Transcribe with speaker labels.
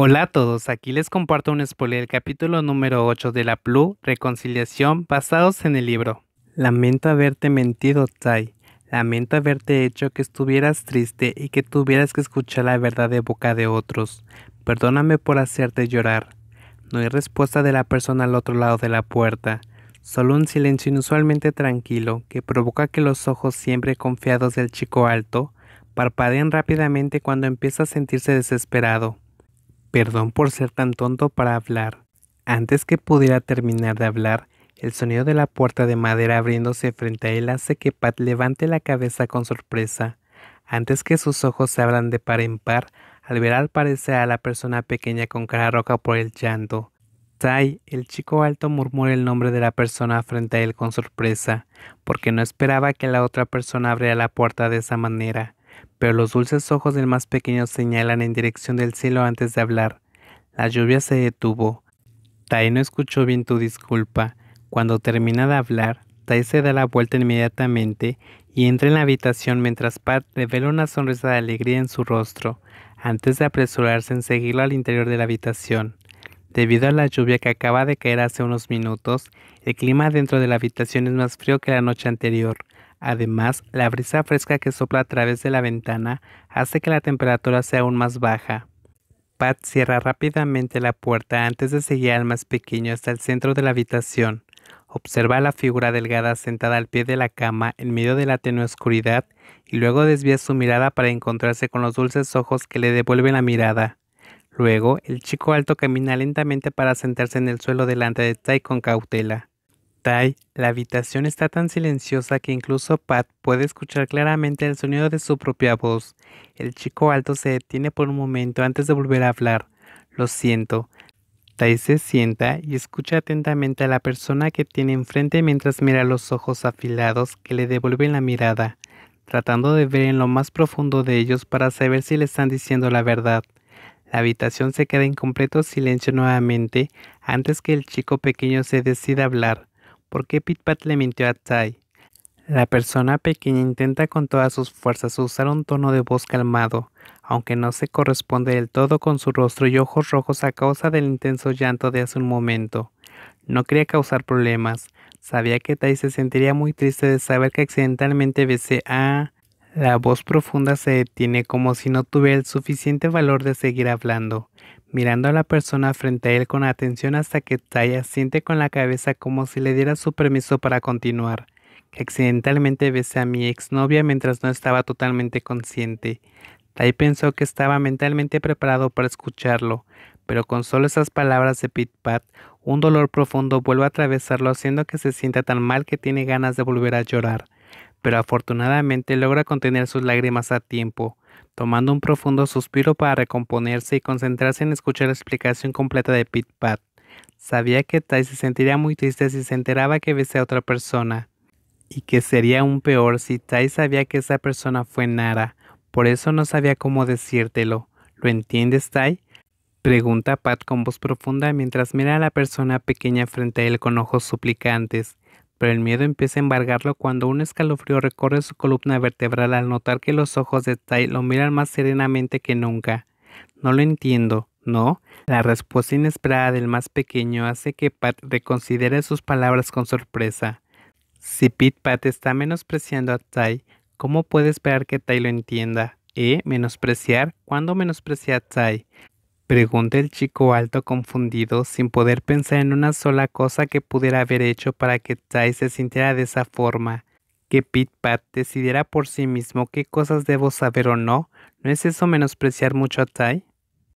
Speaker 1: Hola a todos, aquí les comparto un spoiler del capítulo número 8 de la Plu Reconciliación basados en el libro. Lamento haberte mentido, Tai. Lamento haberte hecho que estuvieras triste y que tuvieras que escuchar la verdad de boca de otros. Perdóname por hacerte llorar. No hay respuesta de la persona al otro lado de la puerta, solo un silencio inusualmente tranquilo que provoca que los ojos siempre confiados del chico alto parpadeen rápidamente cuando empieza a sentirse desesperado. Perdón por ser tan tonto para hablar. Antes que pudiera terminar de hablar, el sonido de la puerta de madera abriéndose frente a él hace que Pat levante la cabeza con sorpresa. Antes que sus ojos se abran de par en par, al ver al parecer a la persona pequeña con cara roca por el llanto. Tai, el chico alto, murmura el nombre de la persona frente a él con sorpresa, porque no esperaba que la otra persona abriera la puerta de esa manera pero los dulces ojos del más pequeño señalan en dirección del cielo antes de hablar. La lluvia se detuvo. Tai no escuchó bien tu disculpa. Cuando termina de hablar, Tai se da la vuelta inmediatamente y entra en la habitación mientras Pat revela una sonrisa de alegría en su rostro, antes de apresurarse en seguirlo al interior de la habitación. Debido a la lluvia que acaba de caer hace unos minutos, el clima dentro de la habitación es más frío que la noche anterior. Además, la brisa fresca que sopla a través de la ventana hace que la temperatura sea aún más baja. Pat cierra rápidamente la puerta antes de seguir al más pequeño hasta el centro de la habitación. Observa la figura delgada sentada al pie de la cama en medio de la tenue oscuridad y luego desvía su mirada para encontrarse con los dulces ojos que le devuelven la mirada. Luego, el chico alto camina lentamente para sentarse en el suelo delante de Tai con cautela. Tai, la habitación está tan silenciosa que incluso Pat puede escuchar claramente el sonido de su propia voz. El chico alto se detiene por un momento antes de volver a hablar. Lo siento. Tai se sienta y escucha atentamente a la persona que tiene enfrente mientras mira los ojos afilados que le devuelven la mirada, tratando de ver en lo más profundo de ellos para saber si le están diciendo la verdad. La habitación se queda en completo silencio nuevamente antes que el chico pequeño se decida hablar. ¿Por qué Pitpat le mintió a Tai? La persona pequeña intenta con todas sus fuerzas usar un tono de voz calmado, aunque no se corresponde del todo con su rostro y ojos rojos a causa del intenso llanto de hace un momento. No quería causar problemas. Sabía que Tai se sentiría muy triste de saber que accidentalmente besé a... La voz profunda se detiene como si no tuviera el suficiente valor de seguir hablando mirando a la persona frente a él con atención hasta que Taya siente con la cabeza como si le diera su permiso para continuar. Que accidentalmente besé a mi exnovia mientras no estaba totalmente consciente. Tai pensó que estaba mentalmente preparado para escucharlo, pero con solo esas palabras de Pit Pat, un dolor profundo vuelve a atravesarlo haciendo que se sienta tan mal que tiene ganas de volver a llorar. Pero afortunadamente logra contener sus lágrimas a tiempo tomando un profundo suspiro para recomponerse y concentrarse en escuchar la explicación completa de Pit Pat. Sabía que Tai se sentiría muy triste si se enteraba que besé a otra persona, y que sería aún peor si Tai sabía que esa persona fue Nara. Por eso no sabía cómo decírtelo. ¿Lo entiendes, Tai? Pregunta Pat con voz profunda mientras mira a la persona pequeña frente a él con ojos suplicantes pero el miedo empieza a embargarlo cuando un escalofrío recorre su columna vertebral al notar que los ojos de Tai lo miran más serenamente que nunca. No lo entiendo, ¿no? La respuesta inesperada del más pequeño hace que Pat reconsidere sus palabras con sorpresa. Si Pete Pat está menospreciando a Tai, ¿cómo puede esperar que Tai lo entienda? ¿Eh? ¿Menospreciar? ¿Cuándo menosprecia a Tai? Pregunta el chico alto confundido, sin poder pensar en una sola cosa que pudiera haber hecho para que Tai se sintiera de esa forma. Que Pit Pat decidiera por sí mismo qué cosas debo saber o no, ¿no es eso menospreciar mucho a Tai?